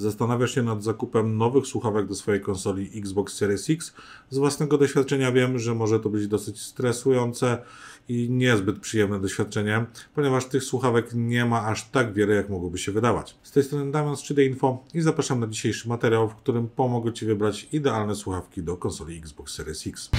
Zastanawiasz się nad zakupem nowych słuchawek do swojej konsoli Xbox Series X? Z własnego doświadczenia wiem, że może to być dosyć stresujące i niezbyt przyjemne doświadczenie, ponieważ tych słuchawek nie ma aż tak wiele, jak mogłoby się wydawać. Z tej strony Damian z 3D Info i zapraszam na dzisiejszy materiał, w którym pomogę Ci wybrać idealne słuchawki do konsoli Xbox Series X.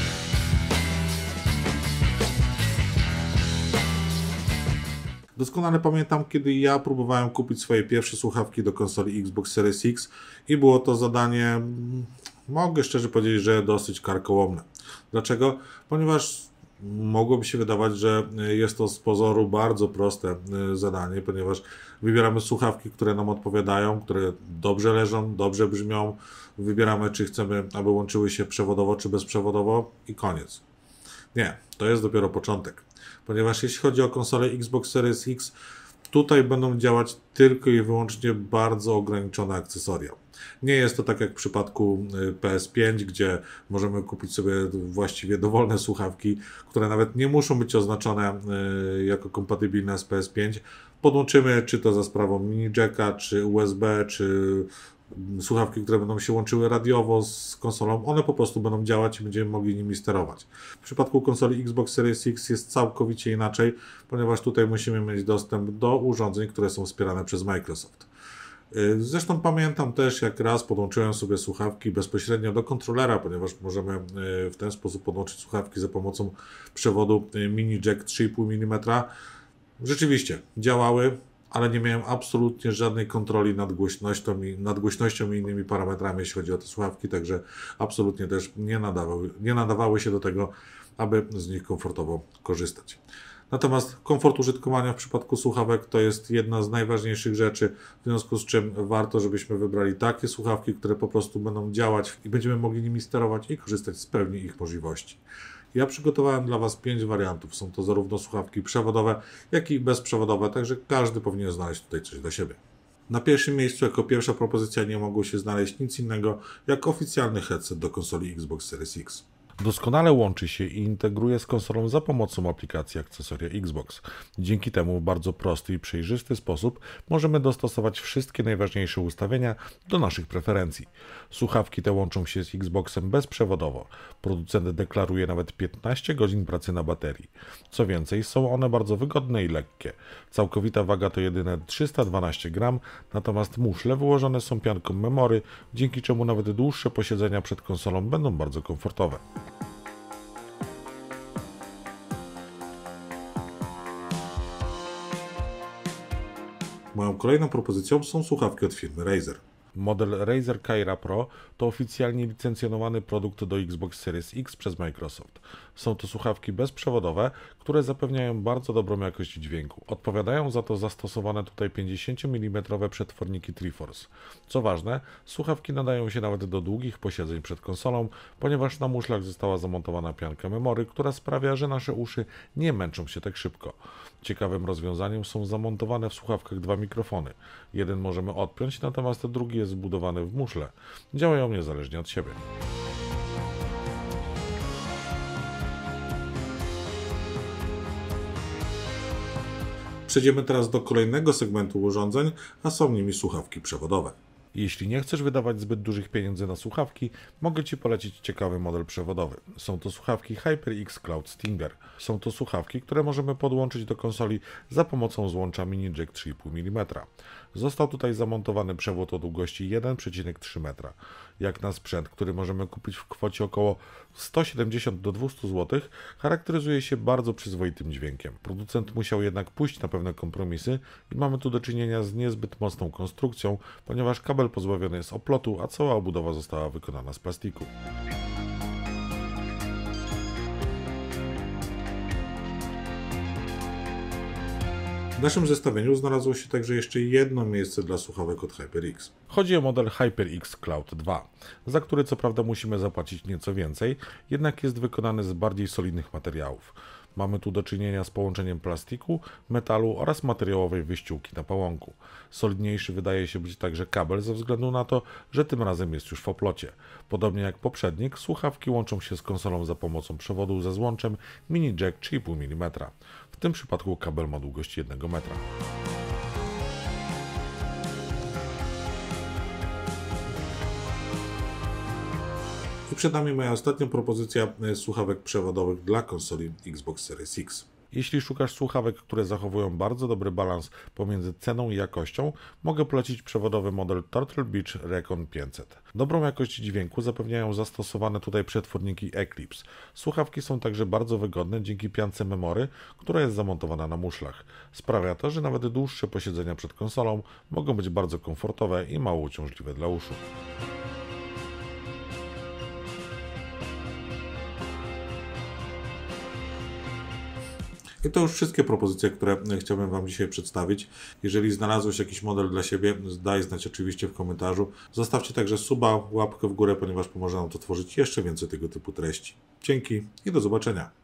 Doskonale pamiętam, kiedy ja próbowałem kupić swoje pierwsze słuchawki do konsoli Xbox Series X i było to zadanie, mm, mogę szczerze powiedzieć, że dosyć karkołomne. Dlaczego? Ponieważ mogłoby się wydawać, że e, jest to z pozoru bardzo proste e, zadanie, ponieważ wybieramy słuchawki, które nam odpowiadają, które dobrze leżą, dobrze brzmią, wybieramy czy chcemy, aby łączyły się przewodowo czy bezprzewodowo i koniec. Nie, to jest dopiero początek ponieważ jeśli chodzi o konsolę Xbox Series X, tutaj będą działać tylko i wyłącznie bardzo ograniczone akcesoria. Nie jest to tak jak w przypadku y, PS5, gdzie możemy kupić sobie właściwie dowolne słuchawki, które nawet nie muszą być oznaczone y, jako kompatybilne z PS5. Podłączymy czy to za sprawą mini jacka, czy USB, czy słuchawki, które będą się łączyły radiowo z konsolą, one po prostu będą działać i będziemy mogli nimi sterować. W przypadku konsoli Xbox Series X jest całkowicie inaczej, ponieważ tutaj musimy mieć dostęp do urządzeń, które są wspierane przez Microsoft. Y, zresztą pamiętam też, jak raz podłączyłem sobie słuchawki bezpośrednio do kontrolera, ponieważ możemy y, w ten sposób podłączyć słuchawki za pomocą przewodu y, mini jack 3,5 mm. Rzeczywiście działały, ale nie miałem absolutnie żadnej kontroli nad głośnością i, nad głośnością i innymi parametrami, jeśli chodzi o te słuchawki, także absolutnie też nie nadawały, nie nadawały się do tego, aby z nich komfortowo korzystać. Natomiast komfort użytkowania w przypadku słuchawek to jest jedna z najważniejszych rzeczy, w związku z czym warto, żebyśmy wybrali takie słuchawki, które po prostu będą działać i będziemy mogli nimi sterować i korzystać z pełni ich możliwości. Ja przygotowałem dla Was pięć wariantów. Są to zarówno słuchawki przewodowe, jak i bezprzewodowe, także każdy powinien znaleźć tutaj coś dla siebie. Na pierwszym miejscu jako pierwsza propozycja nie mogło się znaleźć nic innego jak oficjalny headset do konsoli Xbox Series X doskonale łączy się i integruje z konsolą za pomocą aplikacji akcesoria Xbox. Dzięki temu w bardzo prosty i przejrzysty sposób możemy dostosować wszystkie najważniejsze ustawienia do naszych preferencji. Słuchawki te łączą się z Xboxem bezprzewodowo. Producent deklaruje nawet 15 godzin pracy na baterii. Co więcej, są one bardzo wygodne i lekkie. Całkowita waga to jedyne 312 gram, natomiast muszle wyłożone są pianką memory, dzięki czemu nawet dłuższe posiedzenia przed konsolą będą bardzo komfortowe. Moją kolejną propozycją są słuchawki od firmy Razer. Model Razer Kaira Pro to oficjalnie licencjonowany produkt do Xbox Series X przez Microsoft. Są to słuchawki bezprzewodowe, które zapewniają bardzo dobrą jakość dźwięku. Odpowiadają za to zastosowane tutaj 50 mm przetworniki Triforce. Co ważne, słuchawki nadają się nawet do długich posiedzeń przed konsolą, ponieważ na muszlach została zamontowana pianka memory, która sprawia, że nasze uszy nie męczą się tak szybko. Ciekawym rozwiązaniem są zamontowane w słuchawkach dwa mikrofony. Jeden możemy odpiąć, natomiast drugi jest zbudowany w muszle. Działają niezależnie od siebie. Przejdziemy teraz do kolejnego segmentu urządzeń, a są nimi słuchawki przewodowe. Jeśli nie chcesz wydawać zbyt dużych pieniędzy na słuchawki, mogę Ci polecić ciekawy model przewodowy. Są to słuchawki HyperX Cloud Stinger. Są to słuchawki, które możemy podłączyć do konsoli za pomocą złącza mini jack 3,5 mm. Został tutaj zamontowany przewód o długości 1,3 metra. Jak na sprzęt, który możemy kupić w kwocie około 170 do 200 zł, charakteryzuje się bardzo przyzwoitym dźwiękiem. Producent musiał jednak pójść na pewne kompromisy i mamy tu do czynienia z niezbyt mocną konstrukcją, ponieważ kabel pozbawiony jest oplotu, a cała obudowa została wykonana z plastiku. W naszym zestawieniu znalazło się także jeszcze jedno miejsce dla słuchawek od HyperX. Chodzi o model HyperX Cloud 2, za który co prawda musimy zapłacić nieco więcej, jednak jest wykonany z bardziej solidnych materiałów. Mamy tu do czynienia z połączeniem plastiku, metalu oraz materiałowej wyściółki na pałąku. Solidniejszy wydaje się być także kabel ze względu na to, że tym razem jest już w oplocie. Podobnie jak poprzednik, słuchawki łączą się z konsolą za pomocą przewodu ze złączem mini jack 3,5 mm. W tym przypadku kabel ma długość 1 metra. I przed nami moja ostatnia propozycja e, słuchawek przewodowych dla konsoli Xbox Series X. Jeśli szukasz słuchawek, które zachowują bardzo dobry balans pomiędzy ceną i jakością, mogę polecić przewodowy model Turtle Beach Recon 500. Dobrą jakość dźwięku zapewniają zastosowane tutaj przetworniki Eclipse. Słuchawki są także bardzo wygodne dzięki piance memory, która jest zamontowana na muszlach. Sprawia to, że nawet dłuższe posiedzenia przed konsolą mogą być bardzo komfortowe i mało uciążliwe dla uszu. I to już wszystkie propozycje, które chciałbym Wam dzisiaj przedstawić. Jeżeli znalazłeś jakiś model dla siebie, daj znać oczywiście w komentarzu. Zostawcie także suba, łapkę w górę, ponieważ pomoże nam to tworzyć jeszcze więcej tego typu treści. Dzięki i do zobaczenia.